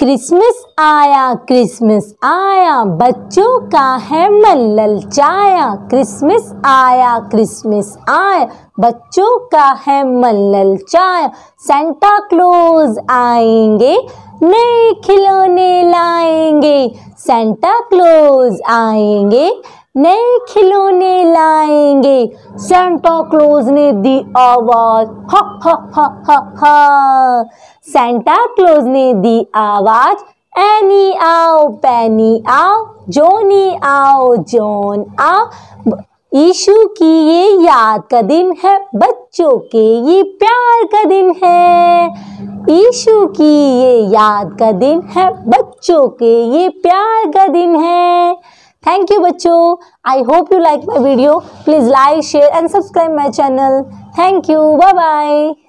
Christmas आया Christmas आया बच्चों का है मन ललचाया क्रिसमस आया क्रिसमस आया बच्चों का है मन ललचाया सेंटा क्लोज आएंगे नए खिलौने लाएंगे सेंटा क्लोज आएंगे नए खिलौने लाएंगे सेंटा क्लोज ने दी आवाज हा हा हा हा हा सेंटा क्लोज ने दी आवाज एनी आओ पैनी आओ जोनी आओ जोन आओ ईशु की ये याद का दिन है बच्चों के ये प्यार का दिन है ईशु की ये याद का दिन है बच्चों के ये प्यार का दिन है Thank you bachcho. I hope you like my video. Please like, share and subscribe my channel. Thank you. Bye-bye.